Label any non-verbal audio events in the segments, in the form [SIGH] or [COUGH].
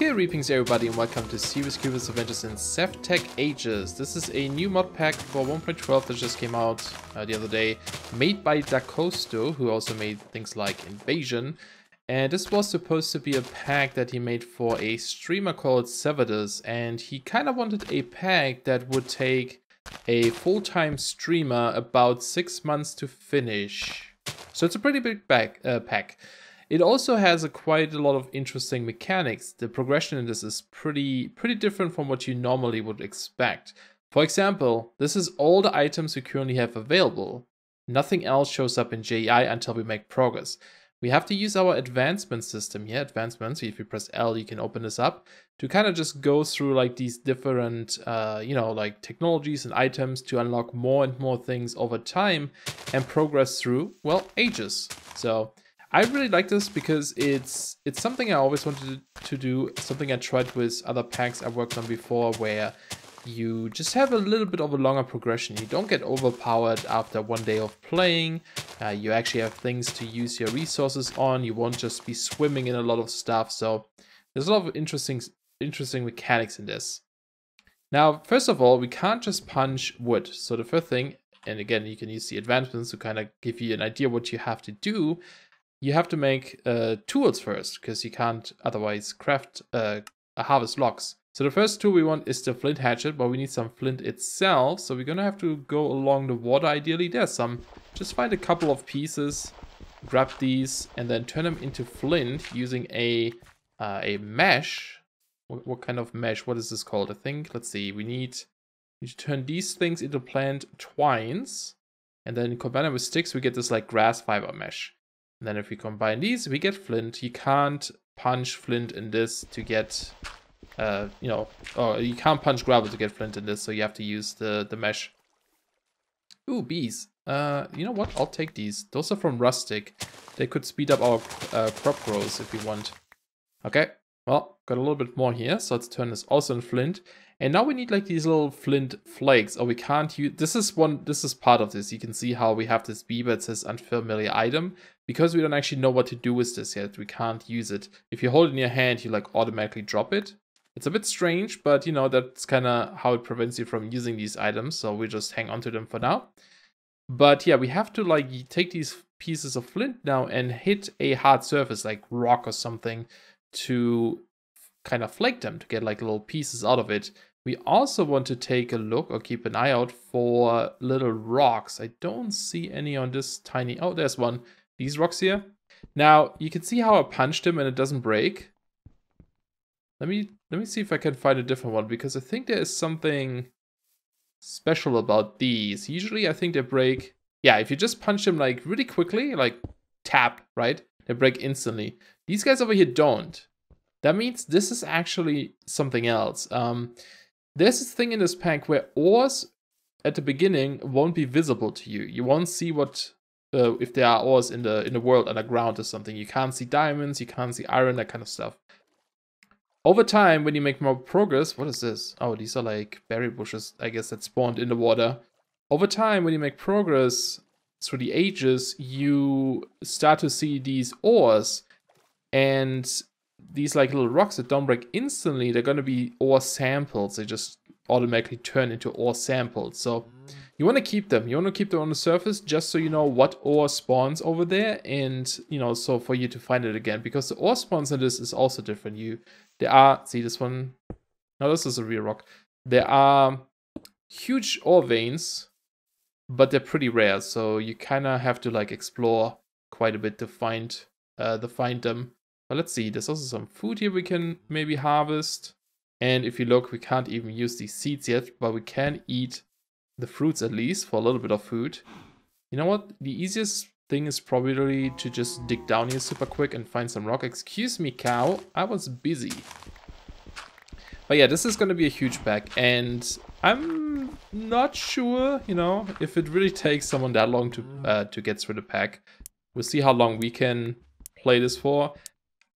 Kia Reapings everybody and welcome to Serious Cubans Adventures in Sevtech Ages. This is a new mod pack for 1.12 that just came out uh, the other day, made by Dacosto, who also made things like Invasion. And this was supposed to be a pack that he made for a streamer called Sevidus, and he kind of wanted a pack that would take a full-time streamer about six months to finish. So it's a pretty big Uh, pack. It also has a quite a lot of interesting mechanics. The progression in this is pretty pretty different from what you normally would expect. For example, this is all the items we currently have available. Nothing else shows up in JEI until we make progress. We have to use our advancement system here, Advancement. so if you press L you can open this up, to kind of just go through like these different, uh, you know, like technologies and items to unlock more and more things over time and progress through, well, ages. So I really like this because it's it's something I always wanted to do, something I tried with other packs I worked on before where you just have a little bit of a longer progression. You don't get overpowered after one day of playing. Uh, you actually have things to use your resources on. You won't just be swimming in a lot of stuff. So there's a lot of interesting, interesting mechanics in this. Now, first of all, we can't just punch wood. So the first thing, and again, you can use the advancements to kind of give you an idea what you have to do you have to make uh, tools first because you can't otherwise craft uh, harvest logs. So the first tool we want is the flint hatchet, but we need some flint itself. So we're gonna have to go along the water ideally. There's some. Just find a couple of pieces, grab these, and then turn them into flint using a uh, a mesh. What, what kind of mesh? What is this called? I think. Let's see. We need, we need to turn these things into plant twines, and then combine them with sticks. We get this like grass fiber mesh. And then if we combine these, we get flint. You can't punch flint in this to get, uh, you know, oh, you can't punch gravel to get flint in this, so you have to use the, the mesh. Ooh, bees. Uh, you know what? I'll take these. Those are from Rustic. They could speed up our uh, crop growth if we want. Okay, well, got a little bit more here, so let's turn this also in flint. And now we need like these little flint flakes, or we can't use, this is one, this is part of this. You can see how we have this beaver it says unfamiliar item, because we don't actually know what to do with this yet, we can't use it. If you hold it in your hand, you like automatically drop it. It's a bit strange, but you know, that's kind of how it prevents you from using these items, so we just hang on to them for now. But yeah, we have to like take these pieces of flint now and hit a hard surface, like rock or something, to kind of flake them to get like little pieces out of it. We also want to take a look or keep an eye out for little rocks. I don't see any on this tiny, oh, there's one. These rocks here. Now you can see how I punched him and it doesn't break. Let me, let me see if I can find a different one because I think there is something special about these. Usually I think they break, yeah, if you just punch them like really quickly, like tap, right? They break instantly. These guys over here don't. That means this is actually something else. Um, there's this thing in this pack where ores at the beginning won't be visible to you. You won't see what uh, if there are ores in the in the world underground or something. You can't see diamonds, you can't see iron, that kind of stuff. Over time, when you make more progress, what is this? Oh, these are like berry bushes, I guess, that spawned in the water. Over time, when you make progress through the ages, you start to see these ores and these like little rocks that don't break instantly, they're going to be ore samples. They just automatically turn into ore samples. So you want to keep them. You want to keep them on the surface just so you know what ore spawns over there. And, you know, so for you to find it again. Because the ore spawns in this is also different. You, There are, see this one? Now this is a real rock. There are huge ore veins, but they're pretty rare. So you kind of have to like explore quite a bit to find, uh, to find them. But let's see, there's also some food here we can maybe harvest. And if you look, we can't even use these seeds yet, but we can eat the fruits at least for a little bit of food. You know what? The easiest thing is probably to just dig down here super quick and find some rock. Excuse me, cow. I was busy. But yeah, this is going to be a huge pack, and I'm not sure, you know, if it really takes someone that long to uh, to get through the pack. We'll see how long we can play this for.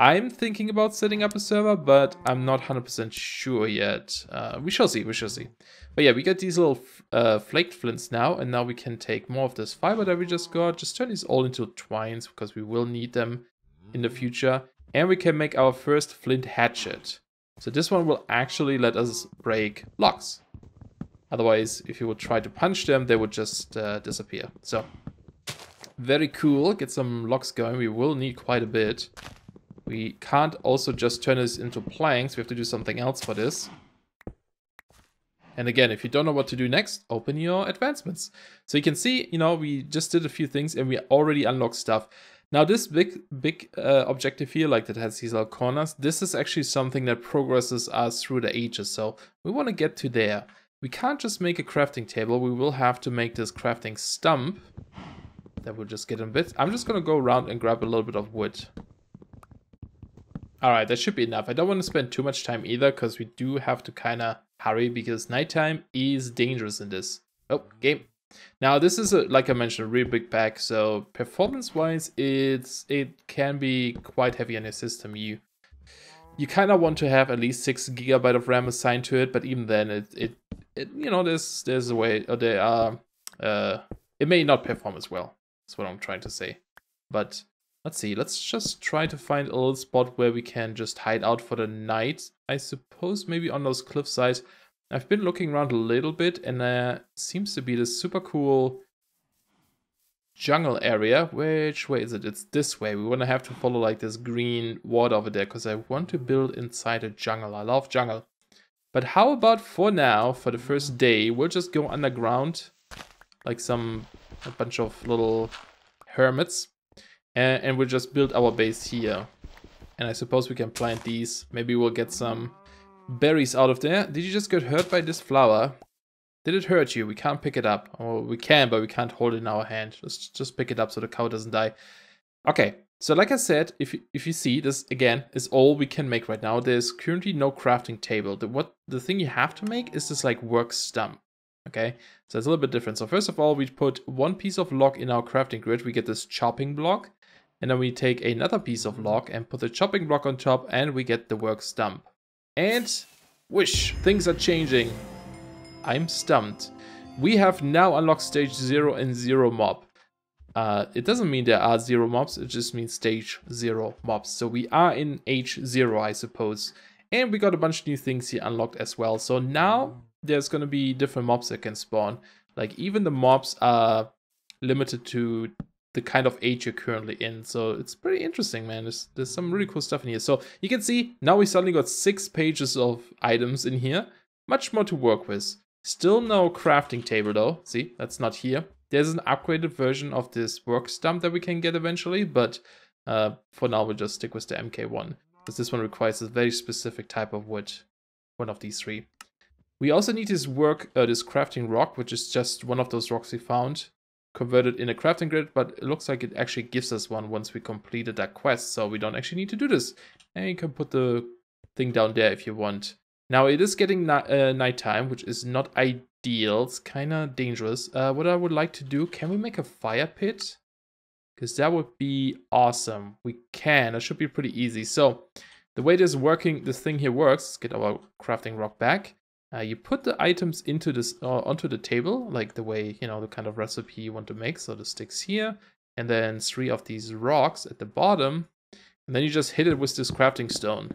I'm thinking about setting up a server, but I'm not 100% sure yet. Uh, we shall see, we shall see. But yeah, we got these little uh, flaked flints now, and now we can take more of this fiber that we just got, just turn these all into twines, because we will need them in the future. And we can make our first flint hatchet. So this one will actually let us break locks. Otherwise, if you would try to punch them, they would just uh, disappear. So, very cool. Get some locks going. We will need quite a bit. We can't also just turn this into planks. We have to do something else for this. And again, if you don't know what to do next, open your advancements. So you can see, you know, we just did a few things and we already unlocked stuff. Now this big, big uh, objective here, like that has these little corners, this is actually something that progresses us through the ages. So we want to get to there. We can't just make a crafting table. We will have to make this crafting stump that we'll just get in bits. I'm just going to go around and grab a little bit of wood. Alright, that should be enough. I don't want to spend too much time either because we do have to kind of hurry because nighttime is dangerous in this. Oh, game. Now this is, a, like I mentioned, a really big pack, so performance-wise, it's it can be quite heavy on your system. You you kind of want to have at least six gigabyte of RAM assigned to it, but even then, it it, it you know there's there's a way or there are uh, it may not perform as well. That's what I'm trying to say, but Let's see, let's just try to find a little spot where we can just hide out for the night. I suppose maybe on those cliff sides. I've been looking around a little bit and there uh, seems to be this super cool jungle area. Which way is it? It's this way. We want to have to follow like this green water over there because I want to build inside a jungle. I love jungle. But how about for now, for the first day, we'll just go underground like some, a bunch of little hermits and, and we'll just build our base here. And I suppose we can plant these. Maybe we'll get some berries out of there. Did you just get hurt by this flower? Did it hurt you? We can't pick it up. Oh, we can, but we can't hold it in our hand. Let's just pick it up so the cow doesn't die. Okay, so like I said, if you, if you see, this again is all we can make right now. There's currently no crafting table. The, what the thing you have to make is this like work stump. Okay, so it's a little bit different. So first of all, we put one piece of log in our crafting grid. We get this chopping block. And then we take another piece of log and put the chopping block on top and we get the work stump. And whoosh, things are changing. I'm stumped. We have now unlocked stage 0 and 0 mob. Uh, it doesn't mean there are 0 mobs, it just means stage 0 mobs. So we are in H0 I suppose. And we got a bunch of new things here unlocked as well. So now there's going to be different mobs that can spawn. Like even the mobs are limited to the kind of age you're currently in. So it's pretty interesting, man. There's, there's some really cool stuff in here. So you can see now we suddenly got six pages of items in here. Much more to work with. Still no crafting table though. See, that's not here. There's an upgraded version of this work stump that we can get eventually, but uh, for now we'll just stick with the MK1. Because this one requires a very specific type of wood. One of these three. We also need this work, uh, this crafting rock, which is just one of those rocks we found converted in a crafting grid, but it looks like it actually gives us one once we completed that quest, so we don't actually need to do this. And you can put the thing down there if you want. Now it is getting ni uh, nighttime, which is not ideal. It's kind of dangerous. Uh, what I would like to do, can we make a fire pit? Because that would be awesome. We can. That should be pretty easy. So the way this working, this thing here works. Let's get our crafting rock back. Uh, you put the items into this uh, onto the table, like the way, you know, the kind of recipe you want to make. So the sticks here, and then three of these rocks at the bottom. And then you just hit it with this crafting stone.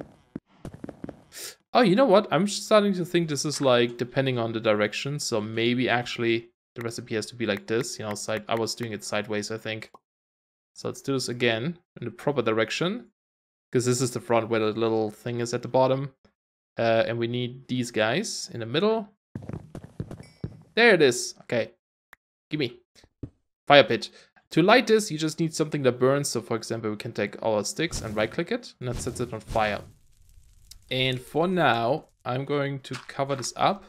Oh, you know what? I'm starting to think this is like depending on the direction. So maybe actually the recipe has to be like this. You know, side I was doing it sideways, I think. So let's do this again in the proper direction. Because this is the front where the little thing is at the bottom. Uh, and we need these guys in the middle. There it is. Okay. Give me. Fire pit. To light this, you just need something that burns. So for example, we can take all our sticks and right click it and that sets it on fire. And for now, I'm going to cover this up.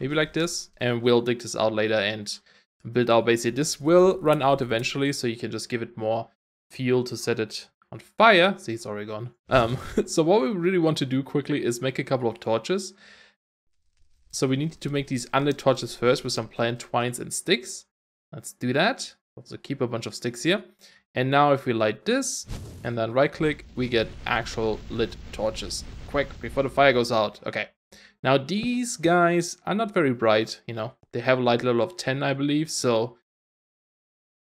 Maybe like this. And we'll dig this out later and build our base here. This will run out eventually, so you can just give it more fuel to set it on fire. See, it's already gone. Um, [LAUGHS] so what we really want to do quickly is make a couple of torches. So we need to make these unlit torches first with some plant twines and sticks. Let's do that. Also keep a bunch of sticks here. And now if we light this and then right click, we get actual lit torches. Quick, before the fire goes out. Okay. Now these guys are not very bright, you know. They have a light level of 10, I believe. So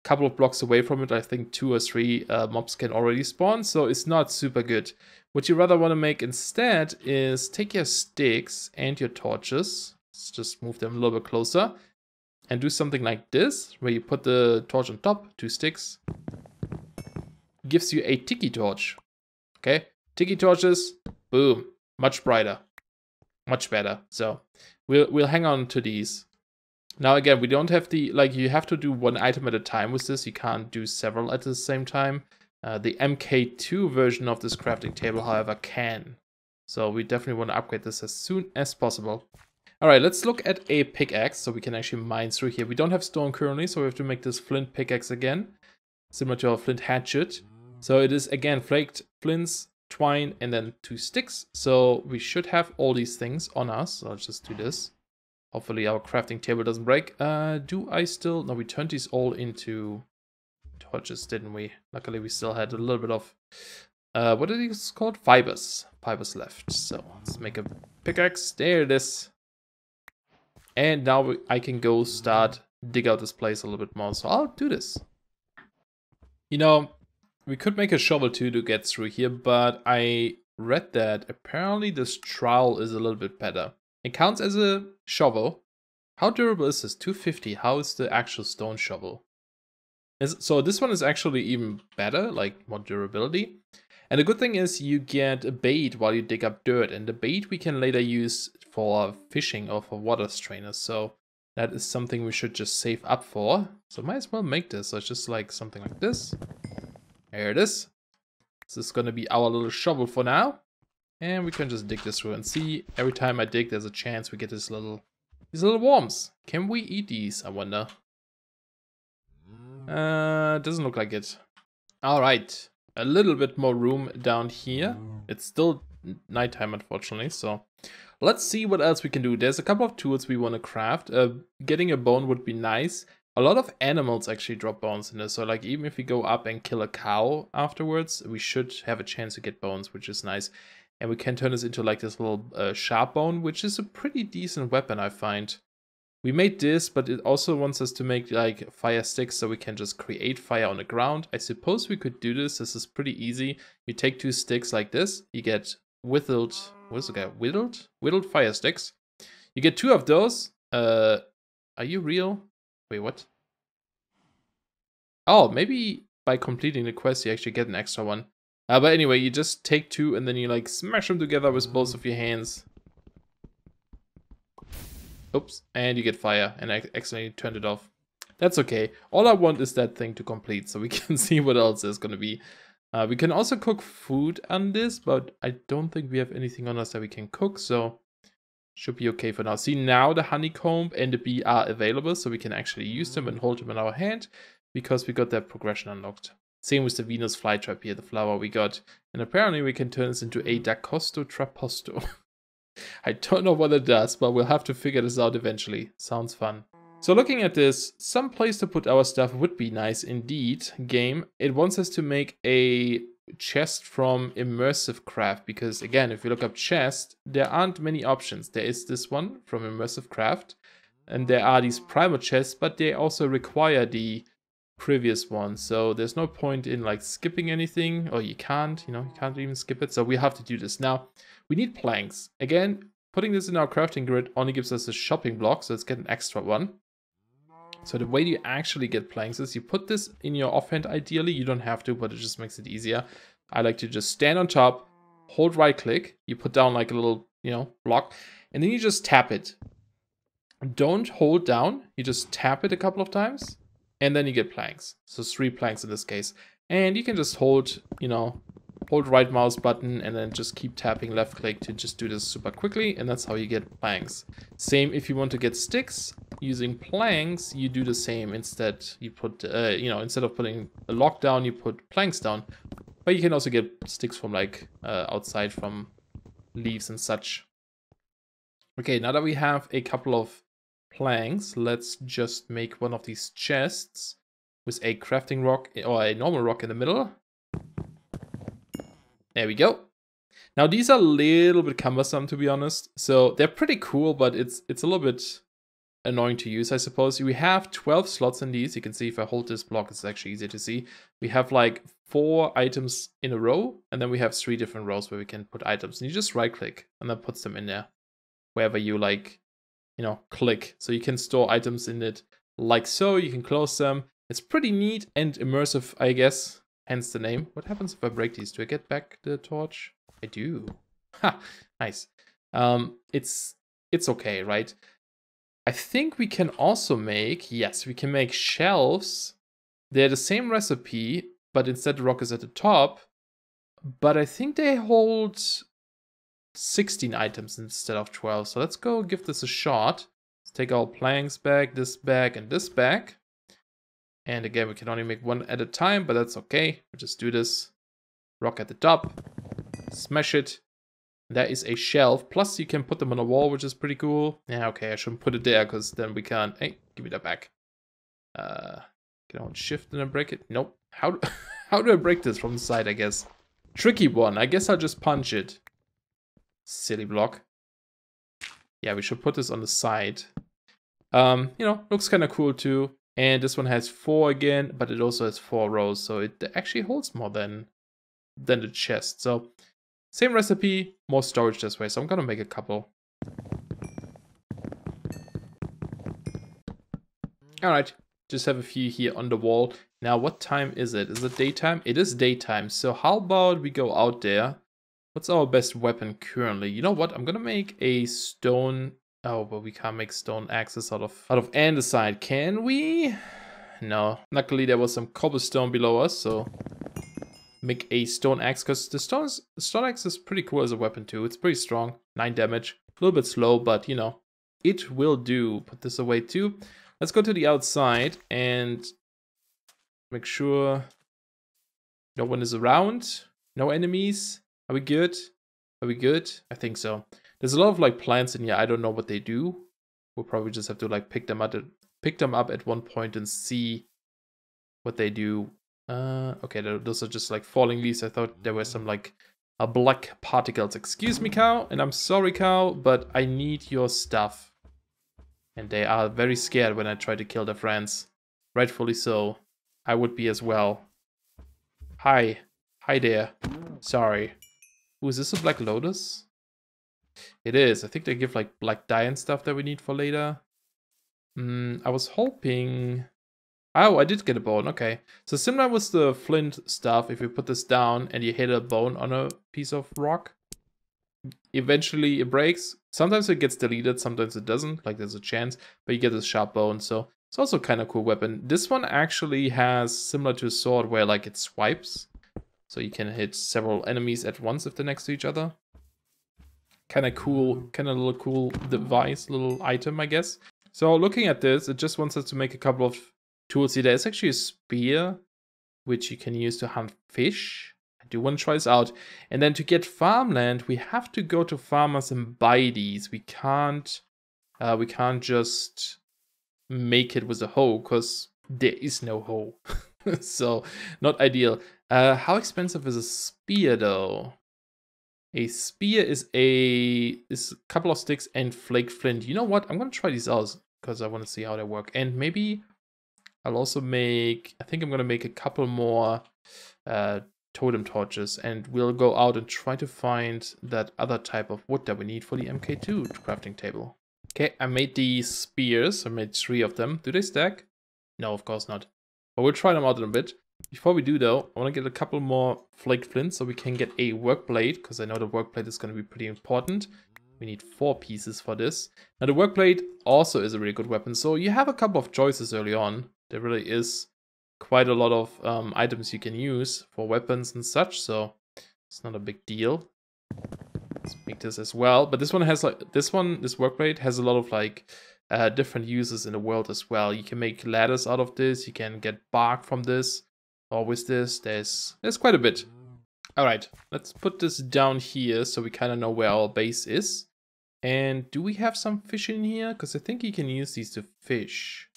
couple of blocks away from it, I think two or three uh, mobs can already spawn, so it's not super good. What you rather want to make instead is take your sticks and your torches, let's just move them a little bit closer, and do something like this, where you put the torch on top, two sticks, gives you a tiki torch. Okay, tiki torches, boom, much brighter, much better. So we'll, we'll hang on to these. Now again, we don't have the, like you have to do one item at a time with this. You can't do several at the same time. Uh, the MK2 version of this crafting table, however, can. So we definitely want to upgrade this as soon as possible. All right, let's look at a pickaxe so we can actually mine through here. We don't have stone currently, so we have to make this flint pickaxe again, similar to our flint hatchet. So it is again flaked flints, twine, and then two sticks. So we should have all these things on us. So I'll just do this. Hopefully our crafting table doesn't break. Uh, do I still... No, we turned these all into torches, didn't we? Luckily, we still had a little bit of... Uh, what are these called? Fibers. Fibers left. So let's make a pickaxe. There it is. And now I can go start dig out this place a little bit more. So I'll do this. You know, we could make a shovel too to get through here, but I read that apparently this trowel is a little bit better. It counts as a shovel. How durable is this? 250. How is the actual stone shovel? Is, so this one is actually even better, like more durability. And the good thing is you get a bait while you dig up dirt. And the bait we can later use for fishing or for water strainers. So that is something we should just save up for. So might as well make this. So it's just like something like this. Here it is. This is going to be our little shovel for now. And we can just dig this through and see every time I dig there's a chance we get these little these little worms. Can we eat these, I wonder? Uh doesn't look like it. Alright. A little bit more room down here. It's still nighttime unfortunately, so let's see what else we can do. There's a couple of tools we want to craft. Uh, getting a bone would be nice. A lot of animals actually drop bones in this, so like even if we go up and kill a cow afterwards, we should have a chance to get bones, which is nice and we can turn this into like this little uh, sharp bone, which is a pretty decent weapon, I find. We made this, but it also wants us to make like fire sticks so we can just create fire on the ground. I suppose we could do this. This is pretty easy. You take two sticks like this, you get whittled, what is it, guy? whittled? Whittled fire sticks. You get two of those. Uh, are you real? Wait, what? Oh, maybe by completing the quest you actually get an extra one. Uh, but anyway, you just take two and then you like smash them together with both of your hands. Oops, and you get fire and I accidentally turned it off. That's okay. All I want is that thing to complete so we [LAUGHS] can see what else there's gonna be. Uh, we can also cook food on this, but I don't think we have anything on us that we can cook, so should be okay for now. See, now the honeycomb and the bee are available, so we can actually use them and hold them in our hand because we got that progression unlocked. Same with the Venus flytrap here, the flower we got. And apparently we can turn this into a Dacosto Traposto. [LAUGHS] I don't know what it does, but we'll have to figure this out eventually. Sounds fun. So looking at this, some place to put our stuff would be nice indeed. Game, it wants us to make a chest from Immersive Craft because again, if you look up chest, there aren't many options. There is this one from Immersive Craft and there are these primer chests, but they also require the previous one. So there's no point in like skipping anything or oh, you can't, you know, you can't even skip it. So we have to do this. Now we need planks. Again, putting this in our crafting grid only gives us a shopping block. So let's get an extra one. So the way you actually get planks is you put this in your offhand ideally. You don't have to, but it just makes it easier. I like to just stand on top, hold right click. You put down like a little, you know, block and then you just tap it. Don't hold down. You just tap it a couple of times and then you get planks. So three planks in this case. And you can just hold, you know, hold right mouse button and then just keep tapping left click to just do this super quickly and that's how you get planks. Same if you want to get sticks using planks you do the same instead you put uh, you know instead of putting a lock down you put planks down but you can also get sticks from like uh, outside from leaves and such. Okay now that we have a couple of planks, let's just make one of these chests with a crafting rock or a normal rock in the middle. There we go. Now these are a little bit cumbersome to be honest. So they're pretty cool, but it's it's a little bit annoying to use, I suppose. We have 12 slots in these. You can see if I hold this block, it's actually easier to see. We have like four items in a row, and then we have three different rows where we can put items. And you just right click, and that puts them in there, wherever you like you know, click. So you can store items in it like so. You can close them. It's pretty neat and immersive, I guess. Hence the name. What happens if I break these? Do I get back the torch? I do. Ha! Nice. Um, it's it's okay, right? I think we can also make, yes, we can make shelves. They're the same recipe, but instead the rock is at the top. But I think they hold 16 items instead of 12. So let's go give this a shot. Let's take all planks back, this back, and this back. And again, we can only make one at a time, but that's okay. We'll just do this. Rock at the top, smash it. That is a shelf. Plus, you can put them on a wall, which is pretty cool. Yeah, okay, I shouldn't put it there, because then we can't... Hey, give me that back. Uh, can I shift and then break it? Nope. How do, [LAUGHS] how do I break this from the side, I guess? Tricky one. I guess I'll just punch it. Silly block. Yeah, we should put this on the side. Um, you know, looks kind of cool too. And this one has four again, but it also has four rows, so it actually holds more than than the chest. So same recipe, more storage this way. So I'm gonna make a couple. All right, just have a few here on the wall. Now, what time is it? Is it daytime? It is daytime. So how about we go out there What's our best weapon currently? You know what? I'm gonna make a stone. Oh, but we can't make stone axes out of out of andesite, can we? No. Luckily, there was some cobblestone below us, so make a stone axe because the stones stone axe is pretty cool as a weapon too. It's pretty strong, nine damage, a little bit slow, but you know it will do. Put this away too. Let's go to the outside and make sure no one is around, no enemies. Are we good? Are we good? I think so. There's a lot of like plants in here. I don't know what they do. We'll probably just have to like pick them up at pick them up at one point and see what they do. Uh, okay, those are just like falling leaves. I thought there were some like a black particles. Excuse me, cow, and I'm sorry, cow, but I need your stuff. And they are very scared when I try to kill their friends. Rightfully so. I would be as well. Hi. Hi there. Sorry. Ooh, is this a Black Lotus? It is. I think they give like Black Dye and stuff that we need for later. Mm, I was hoping... Oh, I did get a bone. Okay. So similar with the flint stuff, if you put this down and you hit a bone on a piece of rock, eventually it breaks. Sometimes it gets deleted, sometimes it doesn't, like there's a chance, but you get this sharp bone, so it's also kind of cool weapon. This one actually has, similar to a sword, where like it swipes, so you can hit several enemies at once if they're next to each other. Kind of cool, kind of little cool device, little item, I guess. So looking at this, it just wants us to make a couple of tools here. There's actually a spear, which you can use to hunt fish. I do want to try this out. And then to get farmland, we have to go to farmers and buy these. We can't, uh, we can't just make it with a hoe, because there is no hoe. [LAUGHS] [LAUGHS] so not ideal. Uh, how expensive is a spear though? A spear is a is a couple of sticks and flake flint. You know what? I'm gonna try these out because I want to see how they work. And maybe I'll also make. I think I'm gonna make a couple more uh, totem torches, and we'll go out and try to find that other type of wood that we need for the MK2 crafting table. Okay, I made these spears. I made three of them. Do they stack? No, of course not. But we'll try them out in a bit. Before we do though, I want to get a couple more flaked flints so we can get a work plate, because I know the work plate is going to be pretty important. We need four pieces for this. Now the work plate also is a really good weapon, so you have a couple of choices early on. There really is quite a lot of um, items you can use for weapons and such, so it's not a big deal. Let's make this as well. But this one has like this one, this work plate has a lot of like uh, different uses in the world as well. You can make ladders out of this, you can get bark from this, or with this, there's, there's quite a bit. Alright, let's put this down here so we kind of know where our base is. And do we have some fish in here? Because I think you can use these to fish.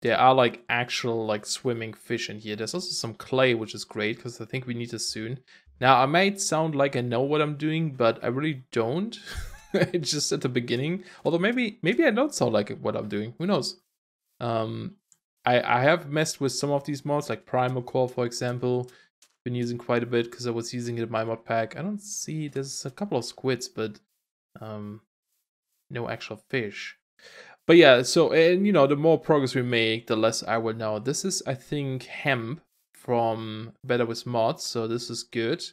There are like actual like swimming fish in here. There's also some clay, which is great because I think we need this soon. Now, I might sound like I know what I'm doing, but I really don't. [LAUGHS] [LAUGHS] just at the beginning. Although maybe maybe I don't sound like what I'm doing. Who knows? Um, I I have messed with some of these mods like Primal Core for example. Been using quite a bit because I was using it in my mod pack. I don't see there's a couple of squids, but um, no actual fish. But yeah, so and you know the more progress we make, the less I will know. This is I think hemp from Better with Mods, so this is good.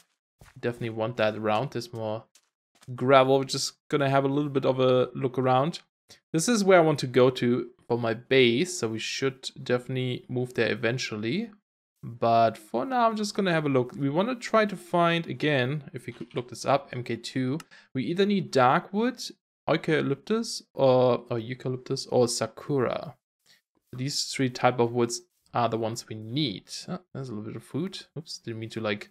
Definitely want that around. There's more gravel. We're just gonna have a little bit of a look around. This is where I want to go to for my base, so we should definitely move there eventually. But for now, I'm just gonna have a look. We wanna try to find, again, if we could look this up, MK2. We either need dark wood, eucalyptus, or, or eucalyptus, or sakura. These three type of woods are the ones we need. Oh, there's a little bit of food. Oops, didn't mean to like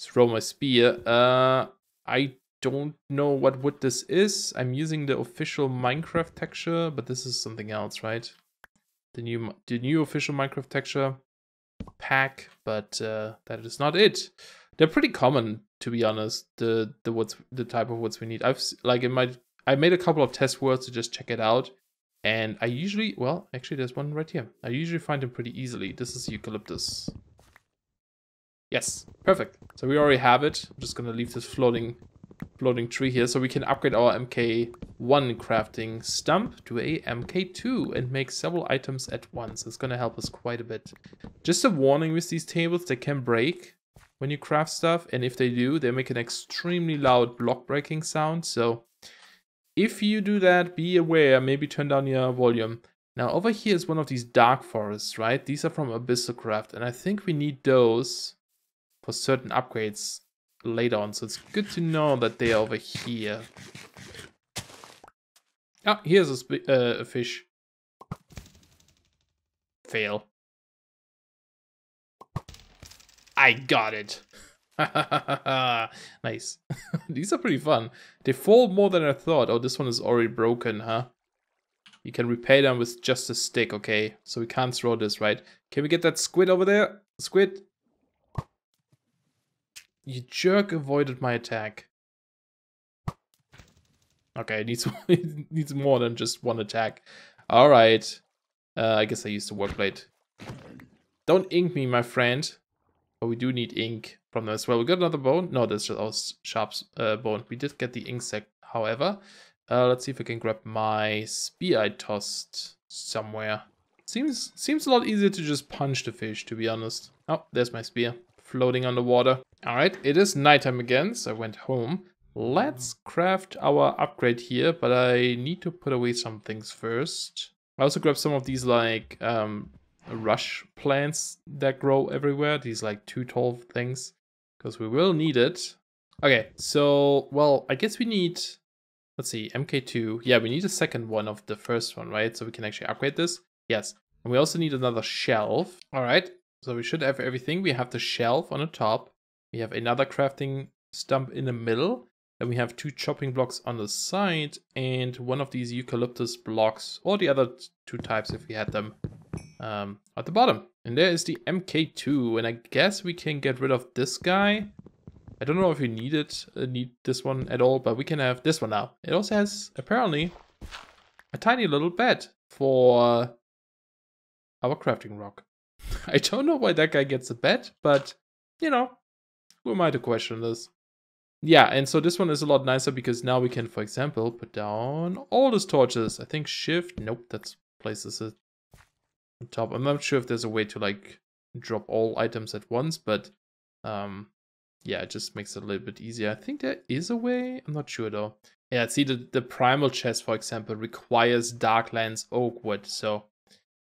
throw my spear. Uh, I don't know what wood this is. I'm using the official Minecraft texture, but this is something else, right? The new the new official Minecraft texture pack, but uh, that is not it. They're pretty common, to be honest. The the woods, the type of woods we need. I've like in my I made a couple of test words to just check it out, and I usually well actually there's one right here. I usually find them pretty easily. This is eucalyptus. Yes, perfect. So we already have it. I'm just gonna leave this floating floating tree here. So we can upgrade our MK1 crafting stump to a MK2 and make several items at once. It's going to help us quite a bit. Just a warning with these tables, they can break when you craft stuff. And if they do, they make an extremely loud block breaking sound. So if you do that, be aware, maybe turn down your volume. Now over here is one of these dark forests, right? These are from Abyssal Craft, and I think we need those for certain upgrades later on, so it's good to know that they are over here. Ah, here's a, uh, a fish. Fail. I got it. [LAUGHS] nice. [LAUGHS] These are pretty fun. They fall more than I thought. Oh, this one is already broken, huh? You can repair them with just a stick, okay? So we can't throw this, right? Can we get that squid over there? Squid? You jerk avoided my attack. Okay, it needs, [LAUGHS] it needs more than just one attack. Alright. Uh, I guess I used the plate. Don't ink me, my friend. But we do need ink from them as well. We got another bone. No, that's just our sharp uh, bone. We did get the ink sac, however. Uh, let's see if I can grab my spear I tossed somewhere. Seems seems a lot easier to just punch the fish, to be honest. Oh, there's my spear floating underwater. Alright, it is nighttime again, so I went home. Let's craft our upgrade here, but I need to put away some things first. I also grabbed some of these like um, rush plants that grow everywhere. These like two tall things, because we will need it. Okay, so, well, I guess we need, let's see, MK2. Yeah, we need a second one of the first one, right? So we can actually upgrade this. Yes, and we also need another shelf. All right, so we should have everything. We have the shelf on the top. We have another crafting stump in the middle. and we have two chopping blocks on the side and one of these eucalyptus blocks or the other two types if we had them um, at the bottom. And there is the MK2 and I guess we can get rid of this guy. I don't know if we need it, uh, need this one at all, but we can have this one now. It also has apparently a tiny little bed for our crafting rock. [LAUGHS] I don't know why that guy gets a bed, but you know, who am I to question this? Yeah, and so this one is a lot nicer because now we can, for example, put down all these torches. I think shift, nope, that places it on top. I'm not sure if there's a way to like drop all items at once, but um, yeah, it just makes it a little bit easier. I think there is a way, I'm not sure though. Yeah, see the, the primal chest, for example, requires Darklands oak wood, so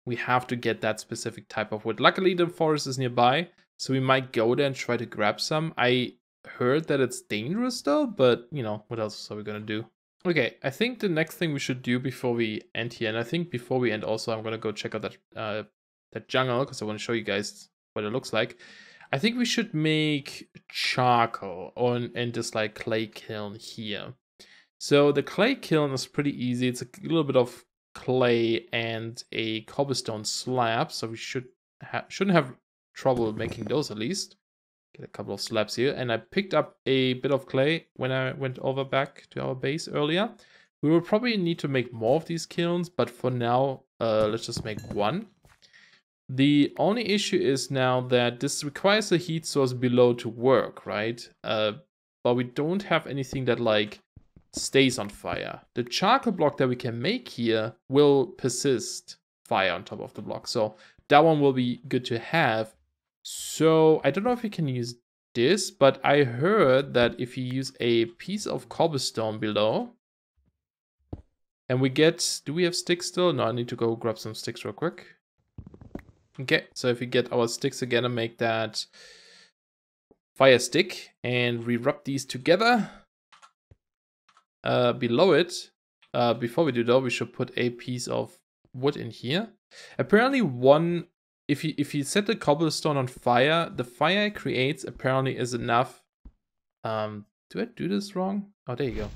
we have to get that specific type of wood. Luckily, the forest is nearby, so we might go there and try to grab some. I heard that it's dangerous though, but you know, what else are we gonna do? Okay, I think the next thing we should do before we end here, and I think before we end also, I'm gonna go check out that uh, that jungle because I want to show you guys what it looks like. I think we should make charcoal on and this like clay kiln here. So the clay kiln is pretty easy. It's a little bit of clay and a cobblestone slab, so we should ha shouldn't have trouble making those at least. Get a couple of slabs here. And I picked up a bit of clay when I went over back to our base earlier. We will probably need to make more of these kilns, but for now, uh, let's just make one. The only issue is now that this requires a heat source below to work, right? Uh, but we don't have anything that like stays on fire. The charcoal block that we can make here will persist fire on top of the block. So that one will be good to have, so I don't know if you can use this, but I heard that if you use a piece of cobblestone below, and we get, do we have sticks still? No, I need to go grab some sticks real quick. Okay, so if we get our sticks again and make that fire stick and we rub these together uh, below it, uh, before we do that, we should put a piece of wood in here. Apparently one if you if you set the cobblestone on fire, the fire it creates apparently is enough. Um, do I do this wrong? Oh, there you go.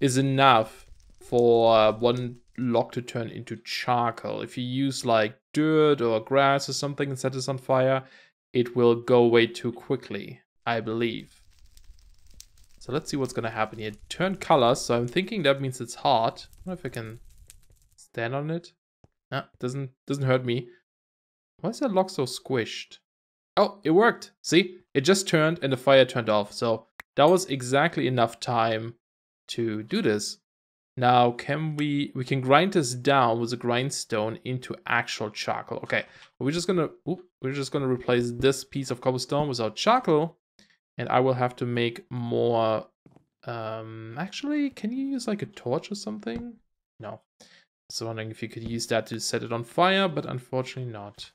Is enough for uh, one log to turn into charcoal. If you use like dirt or grass or something and set this on fire, it will go away too quickly, I believe. So let's see what's gonna happen here. Turn color, so I'm thinking that means it's hard. I don't know if I can stand on it. Yeah, doesn't doesn't hurt me. Why is that lock so squished? Oh, it worked. See, it just turned and the fire turned off. So that was exactly enough time to do this. Now, can we, we can grind this down with a grindstone into actual charcoal. Okay, we're just gonna, oops, we're just gonna replace this piece of cobblestone without charcoal. And I will have to make more, um, actually, can you use like a torch or something? No. So wondering if you could use that to set it on fire, but unfortunately not.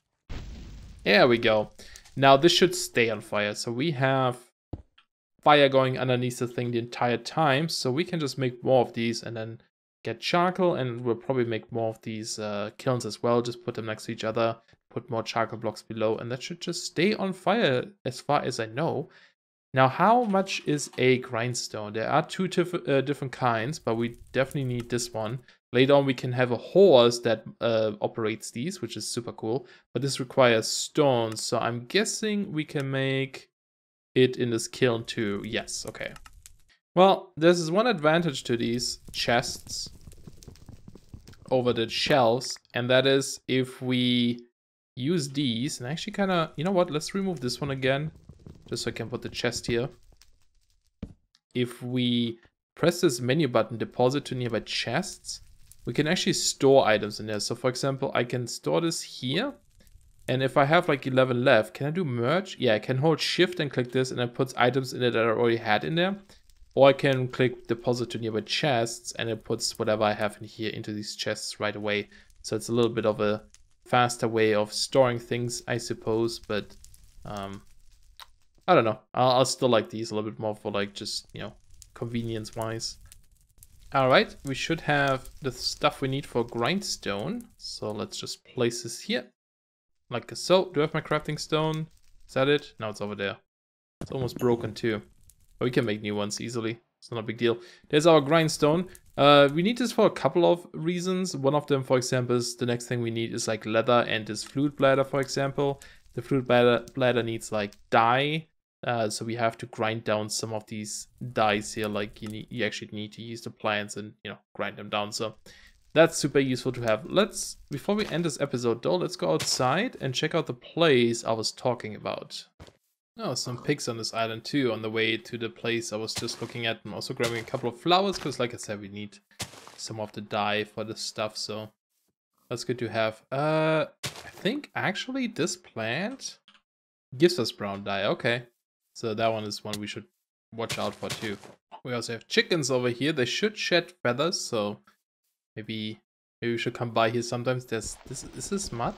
There we go. Now this should stay on fire. So we have fire going underneath the thing the entire time. So we can just make more of these and then get charcoal and we'll probably make more of these uh, kilns as well. Just put them next to each other, put more charcoal blocks below and that should just stay on fire as far as I know. Now, how much is a grindstone? There are two uh, different kinds, but we definitely need this one. Later on, we can have a horse that uh, operates these, which is super cool. But this requires stones, so I'm guessing we can make it in this kiln too. Yes, okay. Well, there's one advantage to these chests over the shelves, and that is if we use these, and actually kind of, you know what, let's remove this one again, just so I can put the chest here. If we press this menu button, deposit to nearby chests, we can actually store items in there. So for example, I can store this here. And if I have like 11 left, can I do merge? Yeah, I can hold shift and click this and it puts items in it that I already had in there. Or I can click deposit to nearby chests and it puts whatever I have in here into these chests right away. So it's a little bit of a faster way of storing things, I suppose. But um, I don't know. I'll, I'll still like these a little bit more for like just, you know, convenience wise. All right, we should have the stuff we need for grindstone. So let's just place this here. Like so. Do I have my crafting stone? Is that it? Now it's over there. It's almost broken too. But we can make new ones easily. It's not a big deal. There's our grindstone. Uh, we need this for a couple of reasons. One of them, for example, is the next thing we need is like leather and this fluid bladder, for example. The fluid bladder, bladder needs like dye uh, so we have to grind down some of these dies here, like you, need, you actually need to use the plants and, you know, grind them down. So that's super useful to have. Let's, before we end this episode though, let's go outside and check out the place I was talking about. Oh, some pigs on this island too, on the way to the place I was just looking at. I'm also grabbing a couple of flowers, because like I said, we need some of the dye for this stuff, so that's good to have. Uh, I think actually this plant gives us brown dye, okay. So that one is one we should watch out for too. We also have chickens over here. They should shed feathers, so maybe maybe we should come by here sometimes. There's this is this mud?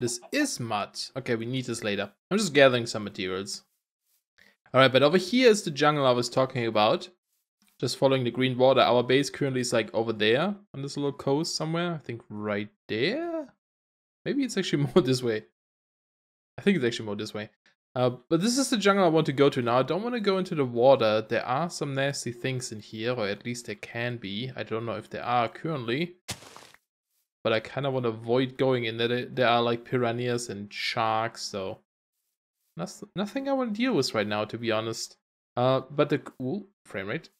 This is mud. Okay, we need this later. I'm just gathering some materials. Alright, but over here is the jungle I was talking about. Just following the green water. Our base currently is like over there on this little coast somewhere. I think right there? Maybe it's actually [LAUGHS] more this way. I think it's actually more this way. Uh, but this is the jungle I want to go to now. I don't want to go into the water. There are some nasty things in here, or at least there can be. I don't know if there are currently. But I kind of want to avoid going in there. There are like piranhas and sharks, so... nothing I want to deal with right now, to be honest. Uh, but the... Ooh, frame rate.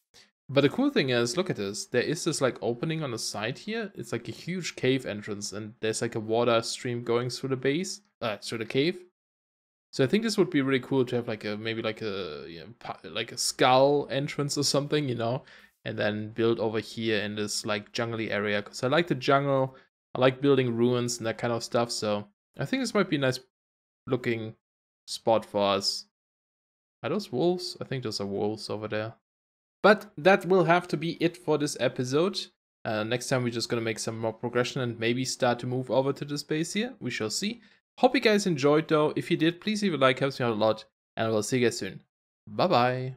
But the cool thing is, look at this. There is this like opening on the side here. It's like a huge cave entrance and there's like a water stream going through the base, uh, through the cave. So I think this would be really cool to have like a maybe like a you know, like a skull entrance or something, you know, and then build over here in this like jungly area because I like the jungle. I like building ruins and that kind of stuff. So I think this might be a nice looking spot for us. Are those wolves? I think those are wolves over there. But that will have to be it for this episode. Uh, next time we're just going to make some more progression and maybe start to move over to this base here. We shall see. Hope you guys enjoyed though. If you did, please leave a like, helps me out a lot. And I will see you guys soon. Bye bye.